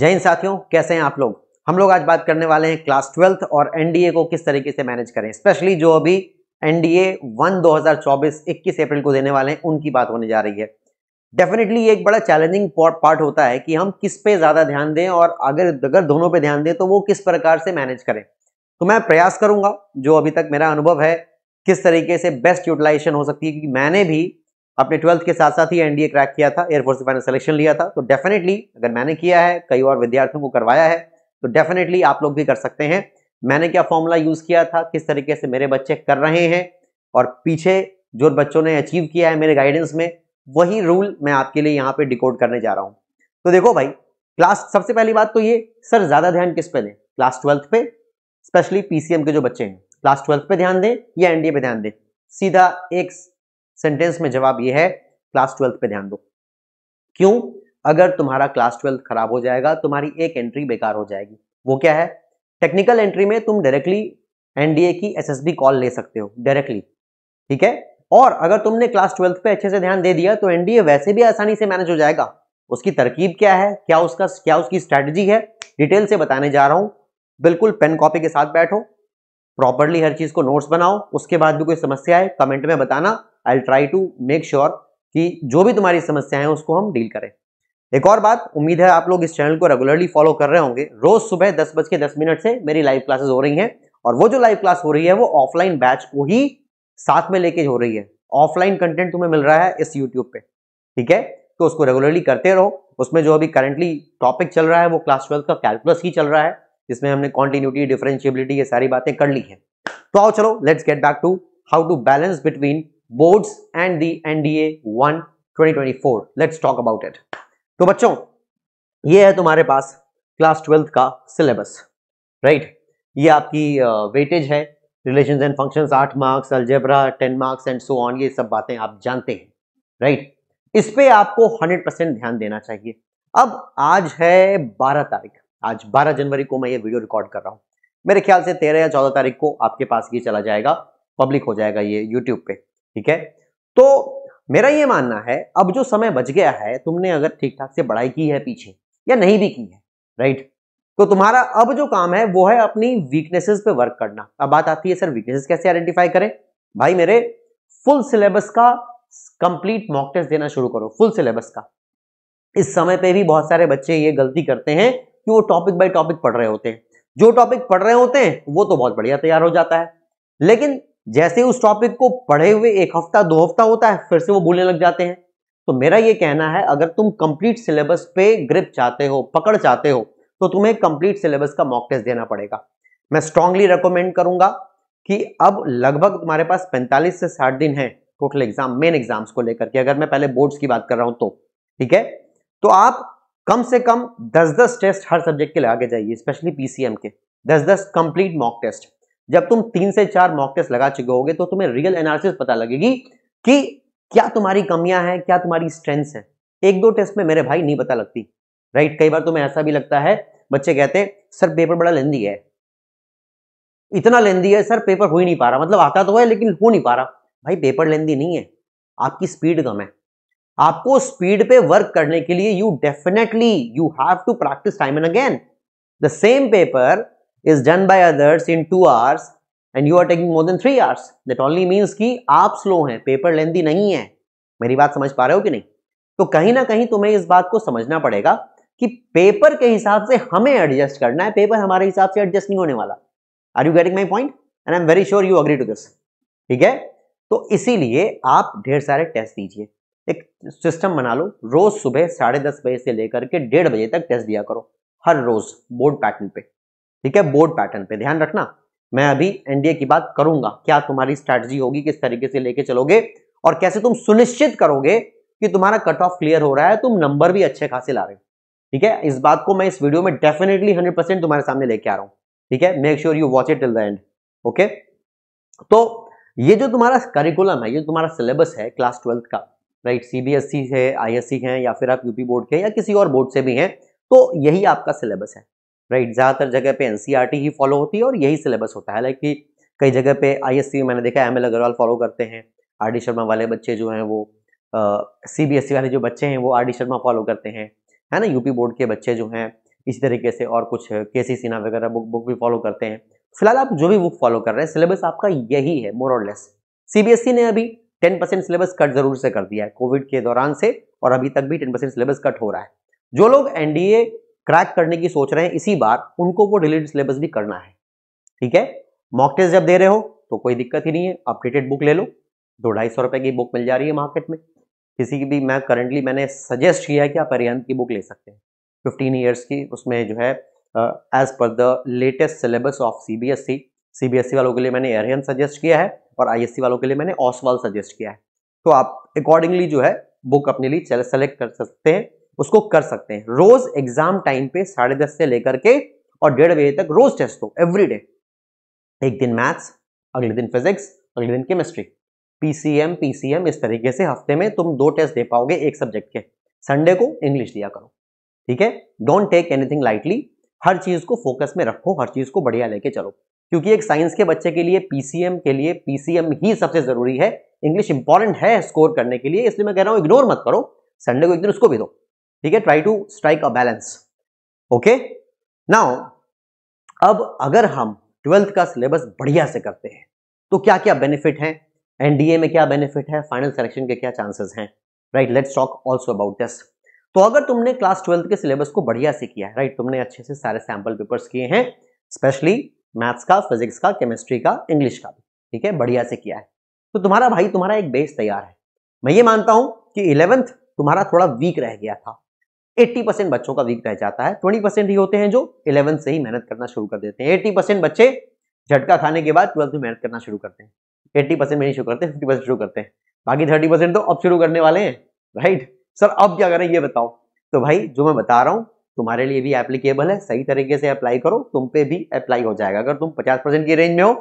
जय हिंद साथियों कैसे हैं आप लोग हम लोग आज बात करने वाले हैं क्लास ट्वेल्थ और एनडीए को किस तरीके से मैनेज करें स्पेशली जो अभी एनडीए वन 2024 21 अप्रैल को देने वाले हैं उनकी बात होने जा रही है डेफिनेटली एक बड़ा चैलेंजिंग पार्ट होता है कि हम किस पे ज़्यादा ध्यान दें और अगर अगर दोनों पे ध्यान दें तो वो किस प्रकार से मैनेज करें तो मैं प्रयास करूंगा जो अभी तक मेरा अनुभव है किस तरीके से बेस्ट यूटिलाइजेशन हो सकती है क्योंकि मैंने भी आपने ट्वेल्थ के साथ साथ ही एनडीए क्रैक किया था एयरफोर्स मैंने सिलेक्शन लिया था तो डेफिनेटली अगर मैंने किया है कई और विद्यार्थियों को करवाया है तो डेफिनेटली आप लोग भी कर सकते हैं मैंने क्या फॉर्मूला यूज किया था किस तरीके से मेरे बच्चे कर रहे हैं और पीछे जो बच्चों ने अचीव किया है मेरे गाइडेंस में वही रूल मैं आपके लिए यहाँ पे डिकोड करने जा रहा हूँ तो देखो भाई क्लास सबसे पहली बात तो ये सर ज्यादा ध्यान किस पे दें क्लास ट्वेल्थ पे स्पेशली पीसीएम के जो बच्चे हैं क्लास ट्वेल्थ पे ध्यान दें या एनडीए पे ध्यान दें सीधा एक सेंटेंस में जवाब ये है क्लास ट्वेल्थ पे ध्यान दो क्यों अगर तुम्हारा क्लास ट्वेल्थ खराब हो जाएगा तुम्हारी एक एंट्री बेकार हो जाएगी वो क्या है टेक्निकल एंट्री में तुम डायरेक्टली एनडीए की एसएसबी कॉल ले सकते हो डायरेक्टली ठीक है और अगर तुमने क्लास ट्वेल्थ पे अच्छे से ध्यान दे दिया तो एनडीए वैसे भी आसानी से मैनेज हो जाएगा उसकी तरकीब क्या है क्या उसका क्या उसकी स्ट्रैटेजी है डिटेल से बताने जा रहा हूं बिल्कुल पेन कॉपी के साथ बैठो प्रॉपरली हर चीज को नोट्स बनाओ उसके बाद भी कोई समस्या है कमेंट में बताना I try to make sure कि जो भी तुम्हारी समस्या है उसको हम डील करें एक और बात उम्मीद है आप लोग इस चैनल को रेगुलरली फॉलो कर रहे होंगे रोज सुबह दस बज के दस मिनट से मेरी लाइव क्लासेस हो रही हैं और वो जो लाइव क्लास हो रही है वो ऑफलाइन बैच को ही साथ में लेके हो रही है ऑफलाइन कंटेंट तुम्हें मिल रहा है इस यूट्यूब पे ठीक है तो उसको रेगुलरली करते रहो उसमें जो अभी करंटली टॉपिक चल रहा है वो क्लास ट्वेल्थ का कैलकुलस ही चल रहा है जिसमें हमने कॉन्टिन्यूटी डिफरेंशियबिलिटी ये सारी बातें कर ली है तो आओ चलो let's get back to how to balance between boards and the NDA one 2024 let's talk about it तो बच्चों ये है तुम्हारे पास क्लास ट्वेल्थ का सिलेबस राइट right? ये आपकी वेटेज है रिलेशन एंड फंक्शंस आठ marks algebra ten marks and so on ये सब बातें आप जानते हैं राइट right? इस पे आपको 100 परसेंट ध्यान देना चाहिए अब आज है 12 तारीख आज 12 जनवरी को मैं ये वीडियो रिकॉर्ड कर रहा हूँ मेरे ख्याल से 13 या 14 तारीख को आपके पास ये चला जाएगा पब्लिक हो जाएगा ये यूट्यूब पे ठीक है तो मेरा ये मानना है अब जो समय बच गया है तुमने अगर ठीक ठाक से पढ़ाई की है पीछे या नहीं भी की है राइट तो तुम्हारा अब जो काम है वो है अपनी वीकनेसेस पे वर्क करना अब बात आती है सर वीकनेसेस कैसे आइडेंटिफाई करें भाई मेरे फुल सिलेबस का कंप्लीट मॉक टेस्ट देना शुरू करो फुल सिलेबस का इस समय पे भी बहुत सारे बच्चे ये गलती करते हैं कि वो टॉपिक बाय टॉपिक पढ़ रहे होते हैं जो टॉपिक पढ़ रहे होते हैं वो तो बहुत बढ़िया तैयार हो जाता है लेकिन जैसे उस टॉपिक को पढ़े हुए एक हफ्ता दो हफ्ता होता है फिर से वो भूलने लग जाते हैं तो मेरा ये कहना है अगर तुम कंप्लीट सिलेबस पे ग्रिप चाहते हो पकड़ चाहते हो तो तुम्हें कंप्लीट सिलेबस का मॉक टेस्ट देना पड़ेगा मैं स्ट्रांगली रिकमेंड करूंगा कि अब लगभग तुम्हारे पास 45 से 60 दिन है टोटल एग्जाम मेन एग्जाम्स को लेकर के अगर मैं पहले बोर्ड्स की बात कर रहा हूं तो ठीक है तो आप कम से कम दस दस टेस्ट हर सब्जेक्ट के लगा के जाइए स्पेशली पीसीएम के दस दस कंप्लीट मॉक टेस्ट जब तुम तीन से चार मॉक टेस्ट लगा चुके होगे तो तुम्हें रियल एनालिसिस पता लगेगी कि क्या तुम्हारी कमियां हैं क्या तुम्हारी स्ट्रेंथ्स हैं एक दो टेस्ट में मेरे भाई नहीं पता लगती राइट कई बार तुम्हें ऐसा भी लगता है बच्चे कहते हैं सर पेपर बड़ा लेंदी है इतना लेंदी है सर पेपर हो ही नहीं पा रहा मतलब आता तो है लेकिन हो नहीं पा रहा भाई पेपर लेंदी नहीं है आपकी स्पीड कम है आपको स्पीड पे वर्क करने के लिए you definitely you have to practice time and again the same paper is done by others in two hours and you are taking more than three hours that only means कि आप slow हैं paper लेंदी नहीं है मेरी बात समझ पा रहे हो कि नहीं तो कहीं ना कहीं तुम्हें इस बात को समझना पड़ेगा कि पेपर के हिसाब से हमें एडजस्ट करना है पेपर हमारे हिसाब से एडजस्ट नहीं होने वाला are you getting my point and I am very sure you agree to this ठीक है तो इसीलिए आप ढेर सारे टेस्ट दीजिए एक सिस्टम बना लो रोज सुबह साढ़े दस बजे से लेकर के डेढ़ बजे तक टेस्ट दिया करो हर रोज बोर्ड पैटर्न पे ठीक है बोर्ड पैटर्न पे ध्यान रखना मैं अभी एनडीए की बात करूंगा क्या तुम्हारी स्ट्रैटेजी होगी किस तरीके से लेके चलोगे और कैसे तुम सुनिश्चित करोगे कि तुम्हारा कट ऑफ क्लियर हो रहा है तुम नंबर भी अच्छे खासे ला रहे हो ठीक है इस बात को मैं इस वीडियो में डेफिनेटली हंड्रेड परसेंट तुम्हारे सामने लेके आ रहा हूं ठीक है make sure you watch it till the end okay तो ये जो तुम्हारा करिकुलम है ये तुम्हारा सिलेबस है क्लास ट्वेल्थ का राइट सीबीएसई e है आईएससी e है या फिर आप यूपी बोर्ड के या किसी और बोर्ड से भी हैं तो यही आपका सिलेबस है राइट ज़्यादातर जगह पे एन e ही फॉलो होती है और यही सिलेबस होता है हालांकि कई जगह पे आई मैंने देखा एम एल अग्रवाल फॉलो करते हैं आर डी शर्मा वाले बच्चे जो हैं वो सी बी एस ई वाले जो बच्चे हैं वो आर डी शर्मा फॉलो करते हैं है ना यूपी बोर्ड के बच्चे जो हैं इसी तरीके से और कुछ के सी सिन्हा वगैरह बुक बुक भी फॉलो करते हैं फिलहाल आप जो भी बुक फॉलो कर रहे हैं सिलेबस आपका यही है मोर और लेस सी ने अभी टेन परसेंट सिलेबस कट जरूर से कर दिया है कोविड के दौरान से और अभी तक भी टेन परसेंट सिलेबस कट हो रहा है जो लोग एनडीए क्रैक करने की सोच रहे हैं इसी बार उनको वो डिलीटेड सिलेबस भी करना है ठीक है मॉक टेस्ट जब दे रहे हो तो कोई दिक्कत ही नहीं है अपडेटेड बुक ले लो दो ढाई सौ रुपए की बुक मिल जा रही है मार्केट में किसी की भी मैं करंटली मैंने सजेस्ट किया है कि आप अरियंत की बुक ले सकते हैं फिफ्टीन ईयर्स की उसमें जो है as per the latest syllabus of C B S CBSE वालों के लिए मैंने एरियन सजेस्ट किया है और आईएससी वालों के लिए मैंने ऑसवाल सजेस्ट किया है तो आप अकॉर्डिंगली जो है बुक अपने लिए सेलेक्ट कर सकते हैं उसको कर सकते हैं रोज एग्जाम टाइम पे साढ़े दस से लेकर के और डेढ़ बजे तक रोज टेस्ट हो एवरी डे एक दिन मैथ्स अगले दिन फिजिक्स अगले दिन केमिस्ट्री पीसीएम पीसीएम इस तरीके से हफ्ते में तुम दो टेस्ट दे पाओगे एक सब्जेक्ट के संडे को इंग्लिश दिया करो ठीक है डोंट टेक एनीथिंग लाइटली हर चीज को फोकस में रखो हर चीज को बढ़िया लेके चलो क्योंकि एक साइंस के बच्चे के लिए पीसीएम के लिए पीसीएम ही सबसे जरूरी है इंग्लिश इंपॉर्टेंट है स्कोर करने के लिए इसलिए मैं कह रहा हूं इग्नोर मत करो संडे को एक दिन उसको भी दो ठीक है try to strike a balance okay now अब अगर हम ट्वेल्थ का सिलेबस बढ़िया से करते हैं तो क्या क्या बेनिफिट है एनडीए में क्या बेनिफिट है फाइनल सिलेक्शन के क्या चांसेस हैं right let's talk also about this तो अगर तुमने क्लास ट्वेल्थ के सिलेबस को बढ़िया से किया है right? राइट तुमने अच्छे से सारे सैंपल पेपर्स किए हैं स्पेशली मैथ्स का फिजिक्स का केमिस्ट्री का इंग्लिश का भी ठीक है बढ़िया से किया है तो तुम्हारा भाई तुम्हारा एक बेस तैयार है मैं ये मानता हूं कि इलेवेंथ तुम्हारा थोड़ा वीक रह गया था 80 परसेंट बच्चों का वीक रह जाता है 20 परसेंट ही होते हैं जो 11 से ही मेहनत करना शुरू कर देते हैं 80 परसेंट बच्चे झटका खाने के बाद ट्वेल्थ में मेहनत करना शुरू करते हैं 80 परसेंट में नहीं शुरू करते 50 परसेंट शुरू करते हैं बाकी थर्टी परसेंट तो अब शुरू करने वाले हैं राइट सर अब क्या करें ये बताओ तो भाई जो मैं बता रहा हूँ तुम्हारे लिए भी एप्लीकेबल है सही तरीके से अप्लाई करो तुम पे भी अप्लाई हो जाएगा अगर तुम पचास परसेंट की रेंज में हो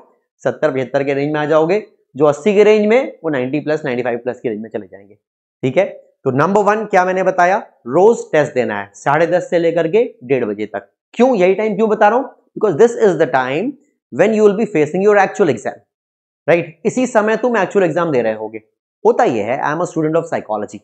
सत्तर पचहत्तर के रेंज में आ जाओगे जो अस्सी के रेंज में वो नाइन्टी प्लस नाइन्टी प्लस की रेंज में चले जाएंगे ठीक है तो नंबर वन क्या मैंने बताया रोज टेस्ट देना है साढ़े दस से लेकर के डेढ़ बजे तक क्यों यही टाइम क्यों बता रहा हूं because this is the time when you will be facing your actual exam right इसी समय तुम एक्चुअल एग्जाम दे रहे होगे होता यह है I am a student of psychology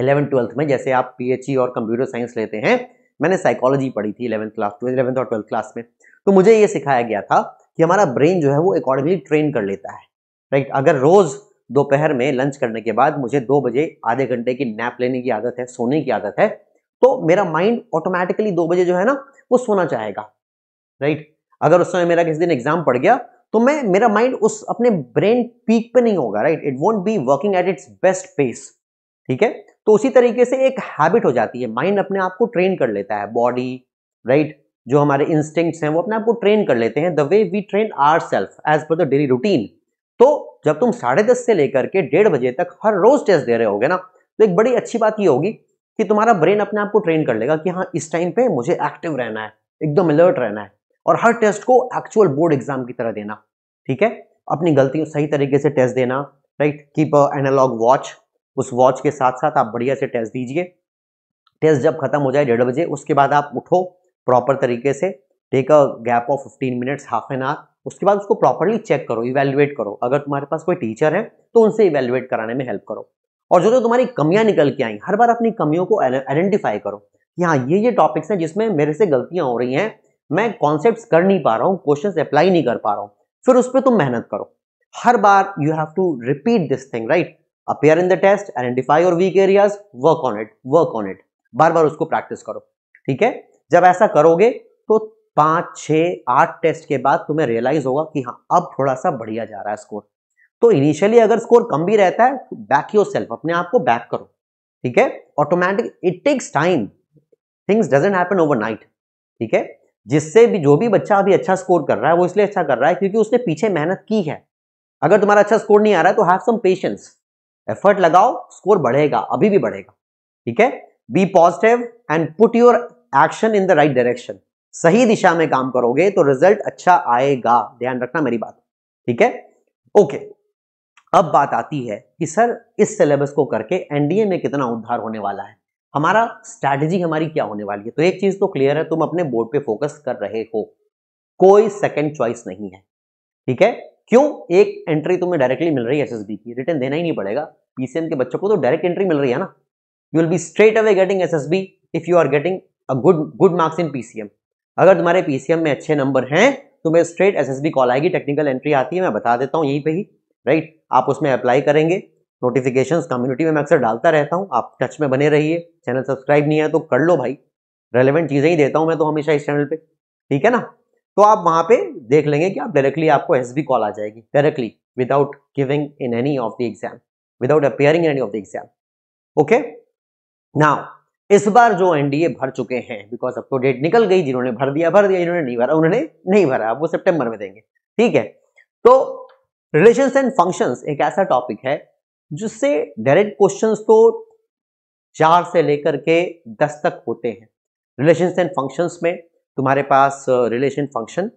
eleven twelfth में जैसे आप पी e और कंप्यूटर साइंस लेते हैं मैंने साइकोलॉजी पढ़ी थी इलेवंथ क्लास इलेवंथ और ट्वेल्थ क्लास में तो मुझे ये सिखाया गया था कि हमारा ब्रेन जो है वो अकॉर्डिंगली ट्रेन कर लेता है राइट अगर रोज दोपहर में लंच करने के बाद मुझे दो बजे आधे घंटे की नैप लेने की आदत है सोने की आदत है तो मेरा माइंड ऑटोमेटिकली दो बजे जो है ना वो सोना चाहेगा राइट अगर उस समय मेरा किसी दिन एग्जाम पड़ गया तो मैं मेरा माइंड उस अपने ब्रेन पीक पे नहीं होगा right it won't be working at its best pace ठीक है तो उसी तरीके से एक हैबिट हो जाती है माइंड अपने आप को ट्रेन कर लेता है बॉडी राइट right? जो हमारे इंस्टिंक्ट्स हैं वो अपने आप को ट्रेन कर लेते हैं the way we train ourself as per the daily routine तो जब तुम साढ़े दस से लेकर के डेढ़ बजे तक हर रोज टेस्ट दे रहे होगे ना तो एक बड़ी अच्छी बात ये होगी कि तुम्हारा ब्रेन अपने आप को ट्रेन कर लेगा कि हाँ इस टाइम पे मुझे एक्टिव रहना है एकदम अलर्ट रहना है और हर टेस्ट को एक्चुअल बोर्ड एग्जाम की तरह देना ठीक है अपनी गलतियों सही तरीके से टेस्ट देना राइट कीप एनालॉग वॉच उस वॉच के साथ साथ आप बढ़िया से टेस्ट दीजिए टेस्ट जब खत्म हो जाए डेढ़ बजे उसके बाद आप उठो प्रॉपर तरीके से take a gap of fifteen minutes half an hour उसके बाद उसको प्रॉपरली चेक करो इवेल्युएट करो अगर तुम्हारे पास कोई टीचर है तो उनसे इवेल्युएट कराने में हेल्प करो और जो जो तुम्हारी कमियां निकल के आई हर बार अपनी कमियों को आइडेंटिफाई करो यहाँ हाँ ये ये टॉपिक्स हैं जिसमें मेरे से गलतियां हो रही हैं मैं कॉन्सेप्ट कर नहीं पा रहा हूँ क्वेश्चन अप्लाई नहीं कर पा रहा हूँ फिर उस पर तुम मेहनत करो हर बार you have to repeat this thing right appear in the test identify और weak areas work on it work on it बार बार उसको प्रैक्टिस करो ठीक है जब ऐसा करोगे तो पाँच छः आठ टेस्ट के बाद तुम्हें रियलाइज होगा कि हाँ अब थोड़ा सा बढ़िया जा रहा है स्कोर तो इनिशियली अगर स्कोर कम भी रहता है तो बैक योर सेल्फ अपने आप को बैक करो ठीक है automatic it takes time things doesn't happen overnight ठीक है जिससे भी जो भी बच्चा अभी अच्छा स्कोर कर रहा है वो इसलिए अच्छा कर रहा है क्योंकि उसने पीछे मेहनत की है अगर तुम्हारा अच्छा स्कोर नहीं आ रहा है तो हैव सम पेशेंस एफर्ट लगाओ स्कोर बढ़ेगा अभी भी बढ़ेगा ठीक है be positive and put your action in the right direction सही दिशा में काम करोगे तो रिजल्ट अच्छा आएगा ध्यान रखना मेरी बात ठीक है ओके अब बात आती है कि सर इस सिलेबस को करके एनडीए में कितना उद्धार होने वाला है हमारा स्ट्रैटेजी हमारी क्या होने वाली है तो एक चीज तो क्लियर है तुम अपने बोर्ड पे फोकस कर रहे हो कोई सेकंड चॉइस नहीं है ठीक है क्यों एक एंट्री तुम्हें डायरेक्टली मिल रही है एसएसबी की रिटर्न देना ही नहीं पड़ेगा पीसीएम के बच्चों को तो डायरेक्ट एंट्री मिल रही है ना you will be straight away getting SSB if you are getting good good marks in PCM अगर तुम्हारे पीसीएम में अच्छे नंबर हैं तुम्हें स्ट्रेट एसएसबी कॉल आएगी टेक्निकल एंट्री आती है मैं बता देता हूँ यहीं पे ही राइट आप उसमें अप्लाई करेंगे नोटिफिकेशंस कम्युनिटी में मैं अक्सर डालता रहता हूँ आप टच में बने रहिए चैनल सब्सक्राइब नहीं है तो कर लो भाई रेलिवेंट चीज़ें ही देता हूँ मैं तो हमेशा इस चैनल पर ठीक है ना तो आप वहाँ पे देख लेंगे कि आप डायरेक्टली आपको एस कॉल आ जाएगी directly without giving in any of the exam without appearing in any of the exam okay now इस बार जो एनडीए भर चुके हैं बिकॉज अब तो डेट निकल गई जिन्होंने भर दिया भर दिया जिन्होंने नहीं भरा उन्होंने नहीं भरा अब वो सितंबर में देंगे ठीक है तो रिलेशन एंड फंक्शन एक ऐसा टॉपिक है जिससे डायरेक्ट क्वेश्चन तो चार से लेकर के दस तक होते हैं रिलेशन एंड फंक्शंस में तुम्हारे पास रिलेशन uh, फंक्शन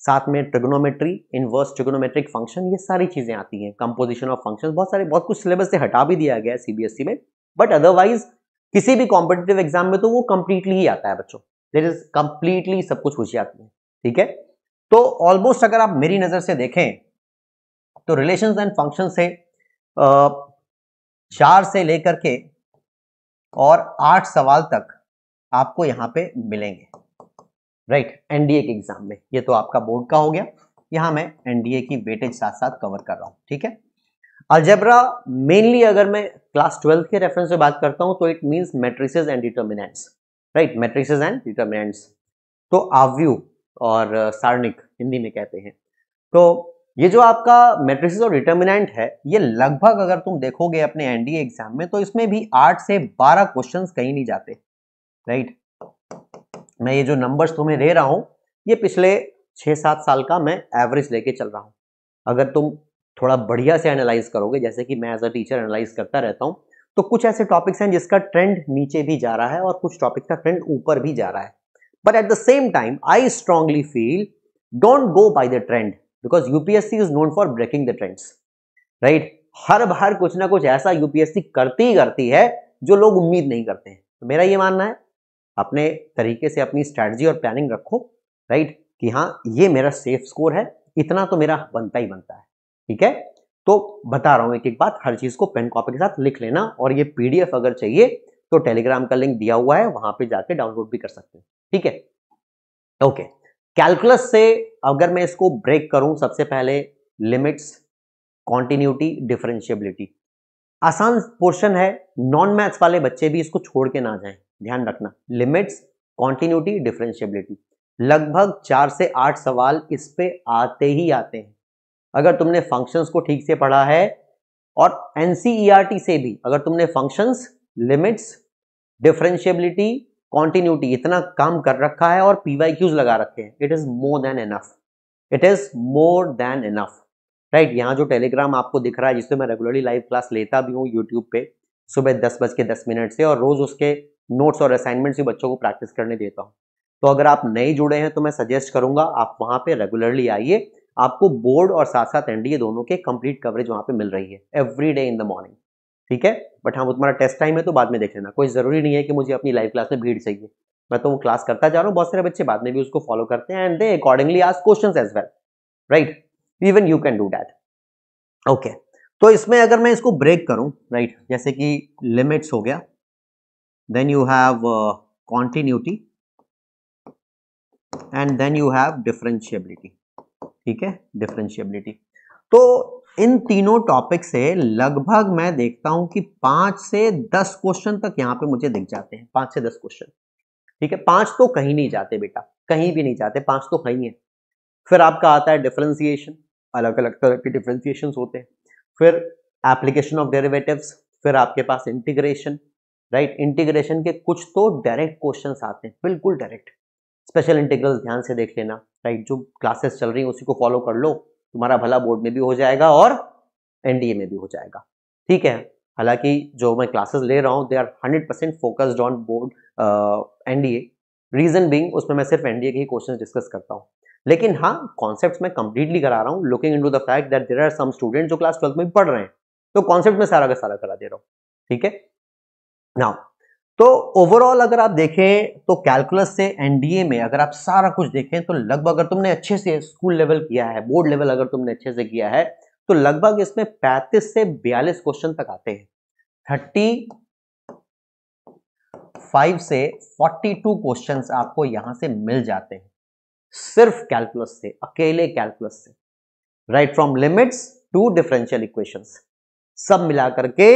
साथ में ट्रिग्नोमेट्री इनवर्स ट्रिग्नोमेट्रिक फंक्शन ये सारी चीज़ें आती हैं कंपोजिशन ऑफ फंक्शन बहुत सारे बहुत कुछ सिलेबस से हटा भी दिया गया है सीबीएसई e में बट अदरवाइज किसी भी कॉम्पिटेटिव एग्जाम में तो वो कंप्लीटली ही आता है बच्चों देर इज कंप्लीटली सब कुछ पूछी आती है ठीक है तो ऑलमोस्ट अगर आप मेरी नज़र से देखें तो रिलेशन एंड फंक्शन से चार से लेकर के और आठ सवाल तक आपको यहां पे मिलेंगे राइट एनडीए के एग्जाम में ये तो आपका बोर्ड का हो गया यहां मैं एनडीए की वेटेज साथ साथ कवर कर रहा हूं ठीक है अलजेब्रा मेनली अगर मैं क्लास ट्वेल्थ के रेफरेंस से बात करता हूं तो it means matrices and determinants right matrices and determinants तो आव्यू और सार्निक uh, हिंदी में कहते हैं तो ये जो आपका मैट्रिसेस और डिटर्मिनेंट है ये लगभग अगर तुम देखोगे अपने एनडीए एग्जाम में तो इसमें भी आठ से बारह क्वेश्चन कहीं नहीं जाते राइट मैं ये जो नंबर्स तुम्हें दे रहा हूँ ये पिछले छः सात साल का मैं एवरेज लेके चल रहा हूँ अगर तुम थोड़ा बढ़िया से एनालाइज करोगे जैसे कि मैं एज अ टीचर एनालाइज करता रहता हूँ तो कुछ ऐसे टॉपिक्स हैं जिसका ट्रेंड नीचे भी जा रहा है और कुछ टॉपिक का ट्रेंड ऊपर भी जा रहा है but at the same time I strongly feel don't go by the trend because UPSC is known for breaking the trends right हर बार कुछ ना कुछ ऐसा यूपीएससी करती ही करती है जो लोग उम्मीद नहीं करते हैं तो मेरा ये मानना है अपने तरीके से अपनी स्ट्रैटेजी और प्लानिंग रखो राइट कि हाँ ये मेरा सेफ स्कोर है इतना तो मेरा बनता ही बनता है ठीक है तो बता रहा हूं एक एक बात हर चीज़ को पेन कॉपी के साथ लिख लेना और ये पीडीएफ अगर चाहिए तो टेलीग्राम का लिंक दिया हुआ है वहां पे जाके डाउनलोड भी कर सकते हैं ठीक है ओके कैलकुलस से अगर मैं इसको ब्रेक करूं सबसे पहले लिमिट्स कॉन्टिन्यूटी डिफरेंशियबिलिटी आसान पोर्शन है नॉन मैथ्स वाले बच्चे भी इसको छोड़ के ना जाए ध्यान रखना लिमिट्स कॉन्टिन्यूटी डिफरेंशियबिलिटी लगभग चार से आठ सवाल इस पे आते ही आते हैं अगर तुमने फंक्शंस को ठीक से पढ़ा है और टी e से भी अगर तुमने फंक्शंस लिमिट्स डिफ्रेंशियबिलिटी कॉन्टिन्यूटी इतना काम कर रखा है और पीवाई क्यूज लगा रखे हैं it is more than enough it is more than enough right यहाँ जो टेलीग्राम आपको दिख रहा है जिससे मैं रेगुलरली लाइव क्लास लेता भी हूँ यूट्यूब पे सुबह दस बज के दस मिनट से और रोज उसके नोट्स और असाइनमेंट्स भी बच्चों को प्रैक्टिस करने देता हूँ तो अगर आप नए जुड़े हैं तो मैं सजेस्ट करूंगा आप वहाँ पे रेगुलरली आइए आपको बोर्ड और साथ साथ एनडीए दोनों के कंप्लीट कवरेज वहां पे मिल रही है every day in the morning ठीक है बट हाँ वो तुम्हारा टेस्ट टाइम है तो बाद में देख लेना कोई ज़रूरी नहीं है कि मुझे अपनी लाइव क्लास में भीड़ चाहिए मैं तो वो क्लास करता जा रहा हूँ बहुत सारे बच्चे बाद में भी उसको फॉलो करते हैं एंड दे अकॉर्डिंगली आज question as well right even you can do that okay तो इसमें अगर मैं इसको ब्रेक करूं राइट right, जैसे कि लिमिट्स हो गया then you have continuity and then you have differentiability ठीक है डिफ्रेंशियबिलिटी तो इन तीनों टॉपिक से लगभग मैं देखता हूं कि पांच से दस क्वेश्चन तक यहां पे मुझे दिख जाते हैं पांच से दस क्वेश्चन ठीक है पांच तो कहीं नहीं जाते बेटा कहीं भी नहीं जाते पांच तो कहीं है फिर आपका आता है डिफ्रेंसिएशन अलग अलग तरह के डिफ्रेंसिएशन होते हैं फिर एप्लीकेशन ऑफ डेरेवेटिव फिर आपके पास इंटीग्रेशन राइट इंटीग्रेशन के कुछ तो डायरेक्ट क्वेश्चन आते हैं बिल्कुल डायरेक्ट स्पेशल इंटीग्रल ध्यान से देख लेना राइट जो क्लासेस चल रही है उसी को फॉलो कर लो तुम्हारा भला बोर्ड में भी हो जाएगा और एनडीए में भी हो जाएगा ठीक है हालांकि जो मैं क्लासेस ले रहा हूँ they are hundred percent focused on board NDA reason being उसमें मैं सिर्फ एनडीए के ही क्वेश्चन डिस्कस करता हूँ लेकिन हाँ कॉन्सेप्ट मैं कंप्लीटली करा रहा हूँ looking into the fact that there are some student जो क्लास ट्वेल्थ में पढ़ रहे हैं तो कॉन्सेप्ट में सारा का सारा करा दे रहा हूँ ठीक है नाउ तो ओवरऑल अगर आप देखें तो कैलकुलस से एनडीए में अगर आप सारा कुछ देखें तो लगभग अगर तुमने अच्छे से स्कूल लेवल किया है बोर्ड लेवल अगर तुमने अच्छे से किया है तो लगभग इसमें 35 से 42 क्वेश्चन तक आते हैं 35 से 42 क्वेश्चंस आपको यहां से मिल जाते हैं सिर्फ कैलकुलस से अकेले कैलकुलस से right from limits to differential equation सब मिलाकर के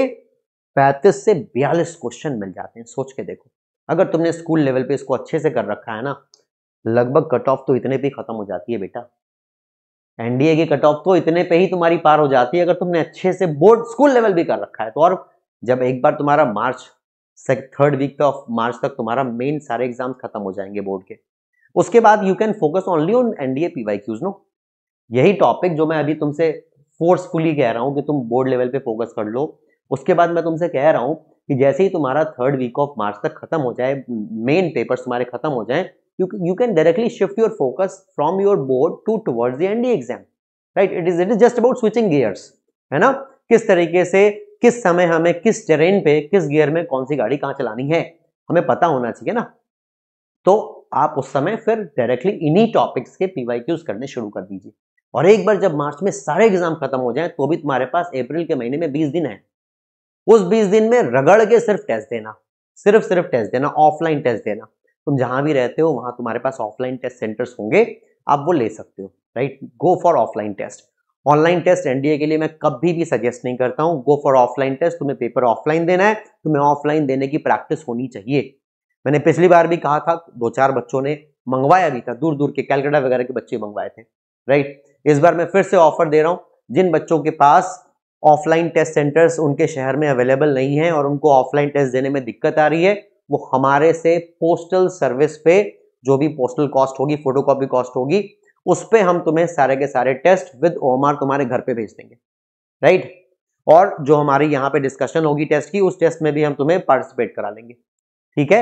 पैंतीस से बयालीस क्वेश्चन मिल जाते हैं सोच के देखो अगर तुमने स्कूल लेवल पे इसको अच्छे से कर रखा है ना लगभग कट ऑफ तो इतने पे खत्म हो जाती है बेटा एनडीए की कट ऑफ तो इतने पे ही तुम्हारी पार हो जाती है अगर तुमने अच्छे से बोर्ड स्कूल लेवल भी कर रखा है तो और जब एक बार तुम्हारा March third week of March तक तुम्हारा मेन सारे एग्जाम खत्म हो जाएंगे बोर्ड के उसके बाद you can focus only on NDA PYQs no यही टॉपिक जो मैं अभी तुमसे फोर्सफुली कह रहा हूं कि तुम बोर्ड लेवल पे फोकस कर लो उसके बाद मैं तुमसे कह रहा हूँ कि जैसे ही तुम्हारा थर्ड वीक ऑफ मार्च तक खत्म हो जाए मेन पेपर्स तुम्हारे खत्म हो जाए you can directly shift your focus from your board to towards the NDA exam right it is it is just about switching gears है ना किस तरीके से किस समय हमें किस ट्रेन पे किस गियर में कौन सी गाड़ी कहाँ चलानी है हमें पता होना चाहिए ना तो आप उस समय फिर डायरेक्टली इन्हीं टॉपिक्स के क्यूज करने शुरू कर दीजिए और एक बार जब मार्च में सारे एग्जाम खत्म हो जाए तो भी तुम्हारे पास अप्रैल के महीने में 20 दिन है उस 20 दिन में रगड़ के सिर्फ टेस्ट देना सिर्फ सिर्फ टेस्ट देना ऑफलाइन टेस्ट देना तुम जहां भी रहते हो वहां तुम्हारे पास ऑफलाइन टेस्ट सेंटर्स होंगे आप वो ले सकते हो right go for offline test online test NDA के लिए मैं कभी भी सजेस्ट नहीं करता हूँ गो फॉर ऑफलाइन टेस्ट तुम्हें पेपर ऑफलाइन देना है तुम्हें ऑफलाइन देने की प्रैक्टिस होनी चाहिए मैंने पिछली बार भी कहा था दो चार बच्चों ने मंगवाया भी था दूर दूर के कैलकाटा वगैरह के बच्चे मंगवाए थे राइट इस बार मैं फिर से ऑफर दे रहा हूँ जिन बच्चों के पास ऑफलाइन टेस्ट सेंटर्स उनके शहर में अवेलेबल नहीं है और उनको ऑफलाइन टेस्ट देने में दिक्कत आ रही है वो हमारे से पोस्टल सर्विस पे जो भी पोस्टल कॉस्ट होगी फोटोकॉपी कॉस्ट होगी उस पर हम तुम्हें सारे के सारे टेस्ट विद ओमार तुम्हारे घर पे भेज देंगे राइट और जो हमारी यहाँ पे डिस्कशन होगी टेस्ट की उस टेस्ट में भी हम तुम्हें पार्टिसिपेट करा लेंगे ठीक है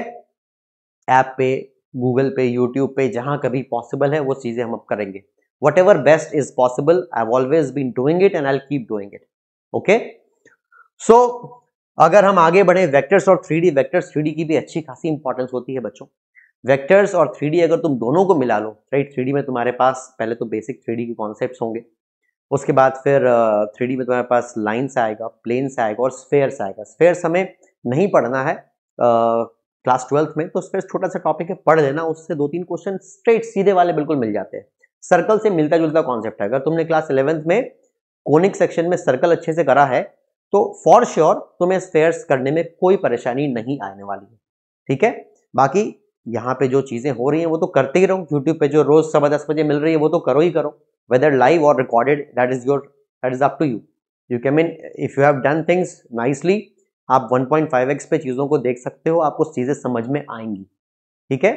ऐप पे गूगल पे यूट्यूब पे जहाँ कभी पॉसिबल है वो चीज़ें हम अब करेंगे whatever best is possible I always been doing it and I keep doing it okay so अगर हम आगे बढ़े वेक्टर्स और थ्री डी वैक्टर्स थ्री की भी अच्छी खासी इंपॉर्टेंस होती है बच्चों वेक्टर्स और थ्री अगर तुम दोनों को मिला लो राइट थ्री में तुम्हारे पास पहले तो बेसिक थ्री के कॉन्सेप्ट होंगे उसके बाद फिर थ्री uh, में तुम्हारे पास लाइन्स आएगा प्लेन्स आएगा और स्फेयर्स आएगा स्फेयर्स हमें नहीं पढ़ना है क्लास uh, ट्वेल्थ में तो स्फेयर्स छोटा सा टॉपिक है पढ़ लेना उससे दो तीन क्वेश्चन स्ट्रेट सीधे वाले बिल्कुल मिल जाते हैं सर्कल से मिलता जुलता कॉन्सेप्ट है अगर तुमने क्लास इलेवेंथ में कोनिक सेक्शन में सर्कल अच्छे से करा है तो फॉर श्योर तुम्हें स्पेयर्स करने में कोई परेशानी नहीं आने वाली है ठीक है बाकी यहाँ पे जो चीज़ें हो रही हैं वो तो करते ही रहो यूट्यूब पे जो रोज़ सवा दस बजे मिल रही है वो तो करो ही करो वेदर लाइव और recorded that is your that is up to you you can mean if you have done things nicely आप 1.5x पे चीज़ों को देख सकते हो आपको चीज़ें समझ में आएंगी ठीक है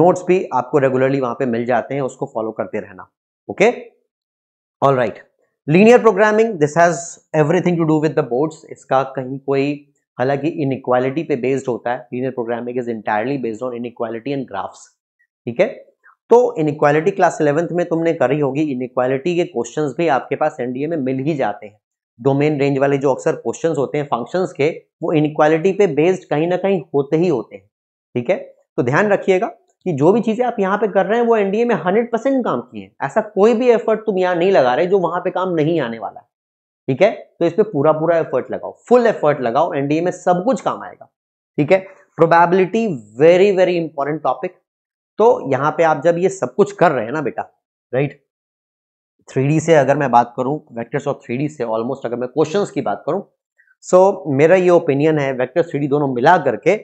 नोट्स भी आपको रेगुलरली वहाँ पे मिल जाते हैं उसको फॉलो करते रहना okay all right linear programming this has everything to do with the boards इसका कहीं कोई हालांकि इनक्वालिटी पे बेस्ड होता है linear programming is entirely based on inequality and graphs ठीक है तो इन इक्वालिटी क्लास इलेवेंथ में तुमने करी होगी इन इक्वालिटी के क्वेश्चन भी आपके पास एनडीए में मिल ही जाते हैं डोमेन रेंज वाले जो अक्सर क्वेश्चन होते हैं फंक्शंस के वो इनक्वालिटी पे बेस्ड कहीं ना कहीं होते ही होते हैं ठीक है तो ध्यान रखिएगा कि जो भी चीज़ें आप यहाँ पे कर रहे हैं वो एनडीए में हंड्रेड परसेंट काम किए हैं ऐसा कोई भी एफर्ट तुम यहाँ नहीं लगा रहे जो वहां पे काम नहीं आने वाला है ठीक है तो इस पर पूरा पूरा एफर्ट लगाओ फुल एफर्ट लगाओ एनडीए में सब कुछ काम आएगा ठीक है probability very very important topic तो यहाँ पे आप जब ये सब कुछ कर रहे हैं ना बेटा राइट थ्री से अगर मैं बात करूं वैक्टर्स ऑफ थ्री से ऑलमोस्ट अगर मैं क्वेश्चन की बात करूं सो so, मेरा ये ओपिनियन है वैक्टर्स थ्री दोनों मिला करके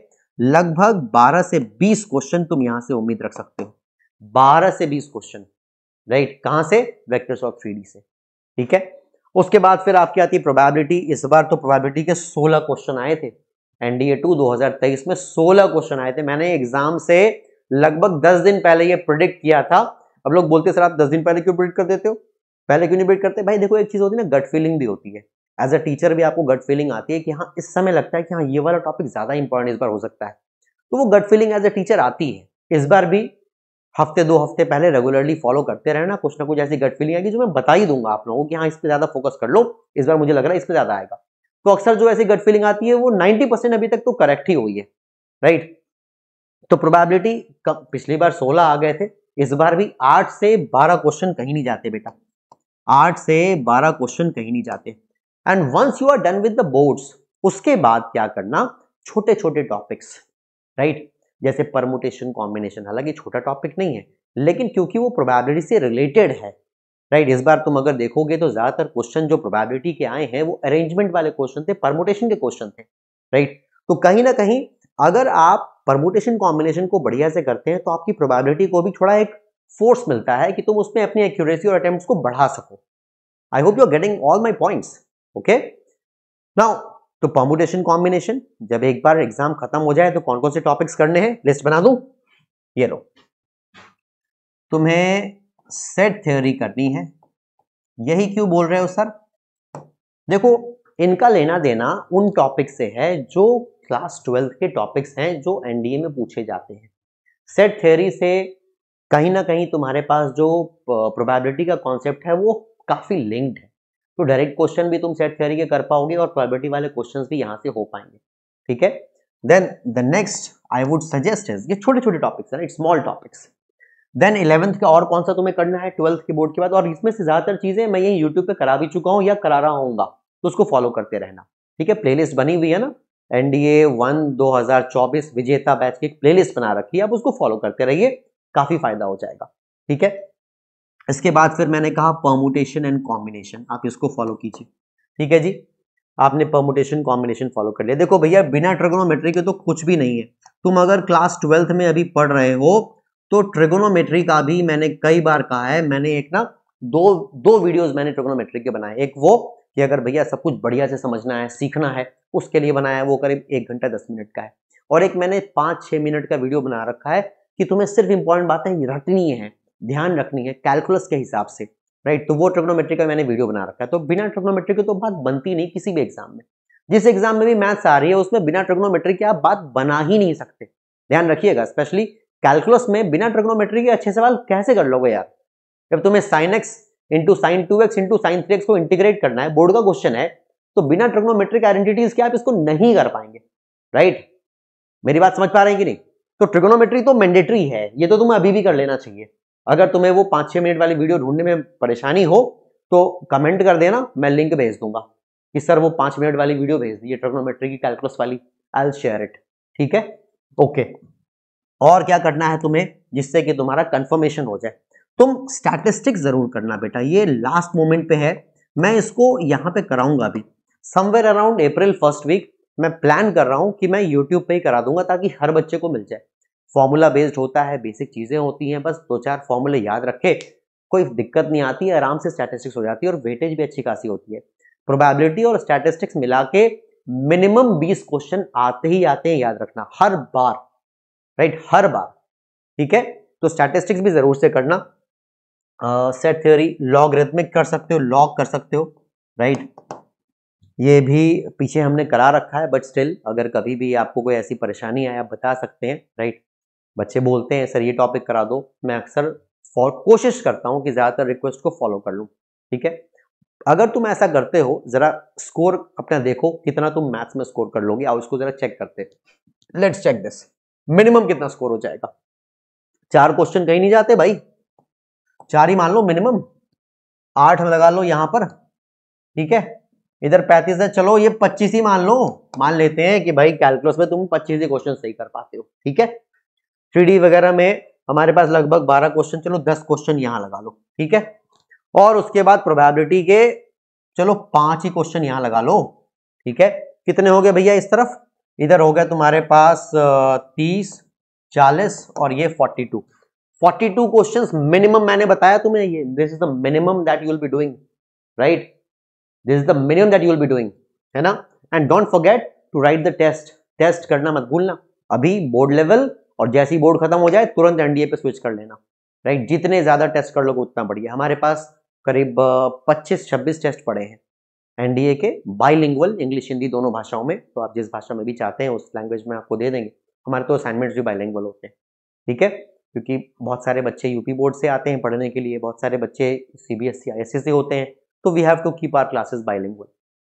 लगभग 12 से 20 क्वेश्चन तुम यहां से उम्मीद रख सकते हो 12 से 20 क्वेश्चन राइट कहां से वेक्टर्स ऑफ थ्री से ठीक है उसके बाद फिर आपकी आती है प्रोबेबिलिटी इस बार तो प्रोबेबिलिटी के 16 क्वेश्चन आए थे एनडीए टू 2023 में 16 क्वेश्चन आए थे मैंने एग्जाम से लगभग 10 दिन पहले ये प्रिडिक्ट किया था अब लोग बोलते सर आप 10 दिन पहले क्यों प्रिडिक्ट कर देते हो पहले क्यों नहीं प्रिडिक्ट करते भाई देखो एक चीज होती है ना गट फीलिंग भी होती है एज अ टीचर भी आपको गट फीलिंग आती है कि हाँ इस समय लगता है कि हाँ ये वाला टॉपिक ज़्यादा इंपॉर्टेंट इस बार हो सकता है तो वो gut feeling as a teacher आती है इस बार भी हफ्ते दो हफ्ते पहले रेगुलरली फॉलो करते रहना कुछ ना कुछ ऐसी गट फीलिंग आएगी जो मैं बता ही दूंगा आप लोगों की हाँ इस पर ज़्यादा फोकस कर लो इस बार मुझे लग रहा है इस पर ज़्यादा आएगा तो अक्सर जो ऐसी गट फीलिंग आती है वो नाइनटी परसेंट अभी तक तो करेक्ट ही हुई है राइट तो प्रोबेबिलिटी पिछली बार सोलह आ गए थे इस बार भी आठ से बारह क्वेश्चन कहीं नहीं जाते बेटा आठ से बारह क्वेश्चन कहीं नहीं जाते and once you are done with the boards उसके बाद क्या करना छोटे छोटे टॉपिक्स राइट जैसे परमोटेशन कॉम्बिनेशन हालांकि छोटा टॉपिक नहीं है लेकिन क्योंकि वो प्रोबेबिलिटी से रिलेटेड है राइट right, इस बार तुम अगर देखोगे तो ज़्यादातर क्वेश्चन जो प्रोबेबिलिटी के आए हैं वो अरेंजमेंट वाले क्वेश्चन थे परमोटेशन के क्वेश्चन थे राइट right? तो कहीं ना कहीं अगर आप परमोटेशन कॉम्बिनेशन को बढ़िया से करते हैं तो आपकी प्रोबेबिलिटी को भी थोड़ा एक फोर्स मिलता है कि तुम उसमें अपनी एक्यूरेसी और अटेम्प्ट को बढ़ा सको I hope you are getting all my points okay now तो पॉम्बुटेशन कॉम्बिनेशन जब एक बार एग्जाम खत्म हो जाए तो कौन कौन से टॉपिक्स करने हैं लिस्ट बना दू ये लो तुम्हें सेट थ्योरी करनी है यही क्यों बोल रहे हो सर देखो इनका लेना देना उन टॉपिक से है जो क्लास ट्वेल्थ के टॉपिक्स हैं जो एनडीए में पूछे जाते हैं सेट थ्योरी से कहीं ना कहीं तुम्हारे पास जो प्रोबेबिलिटी का कॉन्सेप्ट है वो काफ़ी लिंक्ड है तो डायरेक्ट क्वेश्चन भी तुम सेट थ्योरी के कर पाओगे और प्रॉबर्टी वाले क्वेश्चंस भी यहाँ से हो पाएंगे ठीक है then the next I would suggest is ये छोटे छोटे टॉपिक्स है स्मॉल टॉपिक्स देन इलेवंथ का और कौन सा तुम्हें करना है ट्वेल्थ के बोर्ड के बाद और इसमें से ज़्यादातर चीज़ें मैं यही यूट्यूब पे करा भी चुका हूँ या करा रहा हूँ तो उसको फॉलो करते रहना ठीक है प्ले बनी हुई है ना एनडीए वन दो हजार चौबीस विजेता बैच की प्लेलिस्ट बना रखी है आप उसको फॉलो करते रहिए काफ़ी फायदा हो जाएगा ठीक है इसके बाद फिर मैंने कहा परमुटेशन एंड कॉम्बिनेशन आप इसको फॉलो कीजिए ठीक है जी आपने परमुटेशन कॉम्बिनेशन फॉलो कर लिया देखो भैया बिना ट्रिगोनोमेट्री के तो कुछ भी नहीं है तुम अगर क्लास ट्वेल्थ में अभी पढ़ रहे हो तो ट्रिगोनोमेट्री का भी मैंने कई बार कहा है मैंने एक ना दो दो वीडियोस मैंने ट्रिगोनोमेट्री के बनाए एक वो कि अगर भैया सब कुछ बढ़िया से समझना है सीखना है उसके लिए बनाया है वो करीब एक घंटा दस मिनट का है और एक मैंने पाँच छः मिनट का वीडियो बना रखा है कि तुम्हें सिर्फ इंपॉर्टेंट बातें रटनी है ध्यान रखनी है कैलकुलस के हिसाब से राइट तो वो ट्रिग्नोमेट्री का मैंने वीडियो बना रखा है तो बिना ट्रिग्नोमेट्री के तो बात बनती नहीं किसी भी एग्जाम में जिस एग्जाम में भी मैथ्स आ रही है उसमें बिना ट्रिग्नोमेट्री के आप बात बना ही नहीं सकते ध्यान रखिएगा स्पेशली कैलकुलस में बिना ट्रिग्नोमेट्री के अच्छे सवाल कैसे कर लोगे यार जब तुम्हें sine x into sine two x into sine three x को इंटीग्रेट करना है बोर्ड का क्वेश्चन है तो बिना ट्रिग्नोमेट्रिक आइडेंटिटीज के आप इसको नहीं कर पाएंगे राइट मेरी बात समझ पा रहे हैं कि नहीं तो ट्रिग्नोमेट्री तो मैंडेटरी है ये तो तुम्हें अभी भी कर लेना चाहिए अगर तुम्हें वो पाँच छः मिनट वाली वीडियो ढूंढने में परेशानी हो तो कमेंट कर देना मैं लिंक भेज दूंगा कि सर वो पाँच मिनट वाली वीडियो भेज दी ट्रग्नोमेट्री की कैलकुलस वाली आई शेयर इट ठीक है ओके और क्या करना है तुम्हें जिससे कि तुम्हारा कंफर्मेशन हो जाए तुम स्टैटिस्टिक जरूर करना बेटा ये लास्ट मोमेंट पे है मैं इसको यहाँ पे कराऊंगा अभी somewhere around April first week मैं प्लान कर रहा हूँ कि मैं यूट्यूब पे ही करा दूंगा ताकि हर बच्चे को मिल जाए फॉर्मूला बेस्ड होता है बेसिक चीज़ें होती हैं बस दो चार फॉर्मूले याद रखे कोई दिक्कत नहीं आती है आराम से स्टैटिस्टिक्स हो जाती है और वेटेज भी अच्छी खासी होती है प्रोबेबिलिटी और स्टैटिस्टिक्स मिला के मिनिमम बीस क्वेश्चन आते ही आते हैं याद रखना हर बार राइट हर बार ठीक है तो स्टैटिस्टिक्स भी जरूर से करना सेट थ्योरी लॉग रिथमिक कर सकते हो लॉग कर सकते हो राइट ये भी पीछे हमने करा रखा है बट स्टिल अगर कभी भी आपको कोई ऐसी परेशानी आए आप बता सकते हैं राइट बच्चे बोलते हैं सर ये टॉपिक करा दो मैं अक्सर फॉर कोशिश करता हूँ कि ज़्यादातर रिक्वेस्ट को फॉलो कर लूँ ठीक है अगर तुम ऐसा करते हो ज़रा स्कोर अपना देखो कितना तुम मैथ्स में स्कोर कर लोगे और उसको ज़रा चेक करते लेट्स चेक दिस मिनिमम कितना स्कोर हो जाएगा चार क्वेश्चन कहीं नहीं जाते भाई चार ही मान लो मिनिमम आठ लगा लो यहां पर ठीक है इधर पैंतीस है चलो ये पच्चीस ही मान लो मान लेते हैं कि भाई कैलकुलस में तुम पच्चीस ही क्वेश्चन सही कर पाते हो ठीक है थ्री वगैरह में हमारे पास लगभग बारह क्वेश्चन चलो दस क्वेश्चन यहां लगा लो ठीक है और उसके बाद प्रोबेबिलिटी के चलो पांच ही क्वेश्चन यहां लगा लो ठीक है कितने हो गए भैया इस तरफ इधर हो गया तुम्हारे पास तीस चालीस और ये forty two forty two question minimum मैंने बताया तुम्हें ये this is the minimum that you will be doing right this is the minimum that you will be doing है ना and don't forget to write the test test करना मत भूलना अभी बोर्ड लेवल और जैसे ही बोर्ड खत्म हो जाए तुरंत एनडीए पे स्विच कर लेना राइट जितने ज़्यादा टेस्ट कर लोगे उतना बढ़िया हमारे पास करीब 25-26 टेस्ट पड़े हैं एनडीए के बाइलिंगुअल इंग्लिश हिंदी दोनों भाषाओं में तो आप जिस भाषा में भी चाहते हैं उस लैंग्वेज में आपको दे देंगे हमारे तो असाइनमेंट्स भी बाइलिंगुअल होते हैं ठीक है क्योंकि बहुत सारे बच्चे यूपी बोर्ड से आते हैं पढ़ने के लिए बहुत सारे बच्चे सी बी एस से होते हैं तो we have to keep our classes bilingual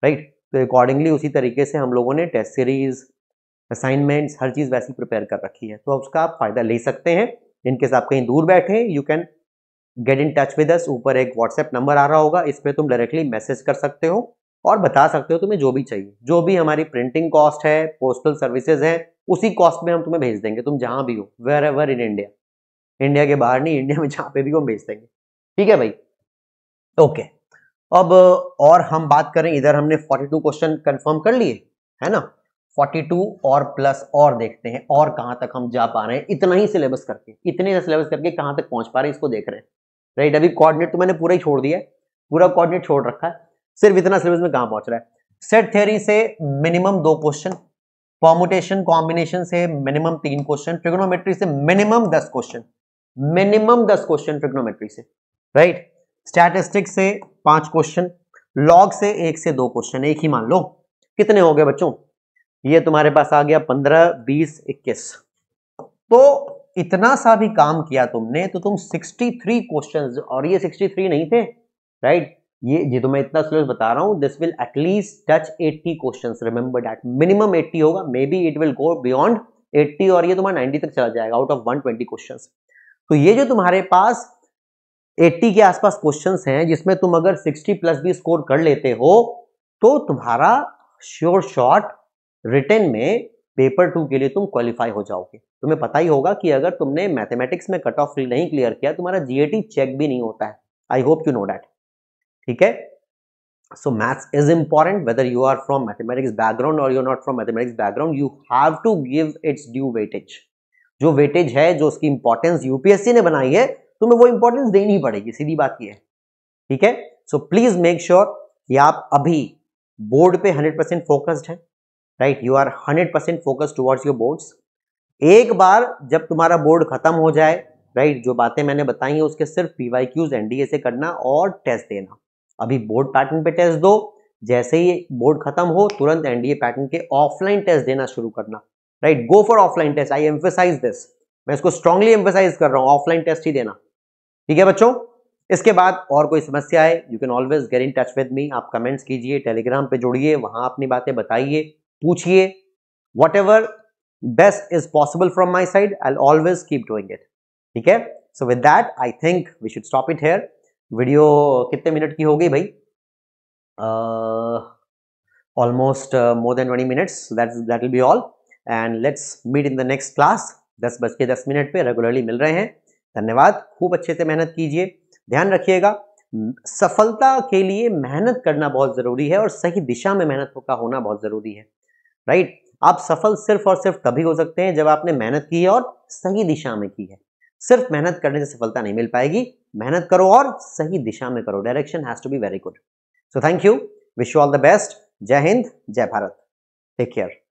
right तो अकॉर्डिंगली उसी तरीके से हम लोगों ने टेस्ट सीरीज असाइनमेंट्स हर चीज़ वैसी प्रिपेयर कर रखी है तो उसका आप फ़ायदा ले सकते हैं इनकेस आप कहीं दूर बैठे you can get in touch with us ऊपर एक व्हाट्सएप नंबर आ रहा होगा इस पर तुम डायरेक्टली मैसेज कर सकते हो और बता सकते हो तुम्हें जो भी चाहिए जो भी हमारी प्रिंटिंग कॉस्ट है पोस्टल सर्विसेज है उसी कॉस्ट में हम तुम्हें भेज देंगे तुम जहाँ भी हो wherever in India India के बाहर नहीं इंडिया में जहाँ पे भी हम भेज देंगे ठीक है भाई ओके अब और हम बात करें इधर हमने टू क्वेश्चन कन्फर्म कर लिए है ना 42 और प्लस और देखते हैं और कहां तक हम जा पा रहे हैं इतना ही सिलेबस करके इतने सिलेबस करके कहां तक पहुंच पा रहे हैं इसको देख रहे हैं राइट अभी कोऑर्डिनेट तो मैंने पूरा ही छोड़ दिया है पूरा कोऑर्डिनेट छोड़ रखा है सिर्फ इतना सिलेबस में कहां पहुंच रहा है सेट थ्योरी से मिनिमम दो क्वेश्चन पॉमुटेशन कॉम्बिनेशन से मिनिमम तीन क्वेश्चन ट्रिग्नोमेट्री से मिनिमम दस क्वेश्चन मिनिमम दस क्वेश्चन ट्रिग्नोमेट्री से राइट स्टैटिस्टिक्स से पांच क्वेश्चन लॉग से एक से दो क्वेश्चन एक ही मान लो कितने हो गए बच्चों ये तुम्हारे पास आ गया पंद्रह बीस इक्कीस तो इतना सा भी काम किया तुमने तो तुम सिक्सटी थ्री क्वेश्चन और ये सिक्सटी थ्री नहीं थे राइट ये जी तो मैं इतना सिलेबस बता रहा हूं this will at least touch eighty question remember that minimum eighty होगा maybe it will go beyond eighty और ये तुम्हारा नाइनटी तक चला जाएगा out of one twenty question तो ये जो तुम्हारे पास 80 के आसपास क्वेश्चंस हैं जिसमें तुम अगर 60 प्लस भी स्कोर कर लेते हो तो तुम्हारा श्योर शॉर्ट शॉट रिटर्न में पेपर टू के लिए तुम क्वालिफाई हो जाओगे तुम्हें पता ही होगा कि अगर तुमने मैथमेटिक्स में कट ऑफ नहीं क्लियर किया तुम्हारा जीएटी चेक भी नहीं होता है I hope you know that ठीक है so maths is important whether you are from mathematics background और you not from mathematics background you have to give its due weightage जो वेटेज है जो उसकी इंपॉर्टेंस यूपीएससी ने बनाई है तुम्हें वो इंपॉर्टेंस देनी पड़ेगी सीधी बात यह है ठीक है सो प्लीज मेक श्योर कि आप अभी बोर्ड पे 100% परसेंट फोकस्ड हैं right you are hundred percent focus towards your boards एक बार जब तुम्हारा बोर्ड खत्म हो जाए राइट right, जो बातें मैंने बताई हैं उसके सिर्फ वाई क्यूज एनडीए से करना और टेस्ट देना अभी बोर्ड पैटर्न पे टेस्ट दो जैसे ही बोर्ड खत्म हो तुरंत एनडीए पैटर्न के ऑफलाइन टेस्ट देना शुरू करना right go for offline test I emphasise this मैं इसको स्ट्रांगली एम्फेसाइज कर रहा हूँ ऑफलाइन टेस्ट ही देना ठीक है बच्चों इसके बाद और कोई समस्या है you can always get in touch with me आप कमेंट्स कीजिए टेलीग्राम पे जुड़िए वहां अपनी बातें बताइए पूछिए whatever best is possible from my side I always keep doing it ठीक है so with that I think we should stop it here video कितने मिनट की हो गई भाई almost more than twenty minutes that will be all and let's meet in the next class दस बज के दस मिनट पर रेगुलरली मिल रहे हैं धन्यवाद खूब अच्छे से मेहनत कीजिए ध्यान रखिएगा सफलता के लिए मेहनत करना बहुत ज़रूरी है और सही दिशा में मेहनत का होना बहुत ज़रूरी है राइट आप सफल सिर्फ और सिर्फ तभी हो सकते हैं जब आपने मेहनत की है और सही दिशा में की है सिर्फ मेहनत करने से सफलता नहीं मिल पाएगी मेहनत करो और सही दिशा में करो direction has to be very good so thank you wish you all the best जय हिंद जय भारत टेक केयर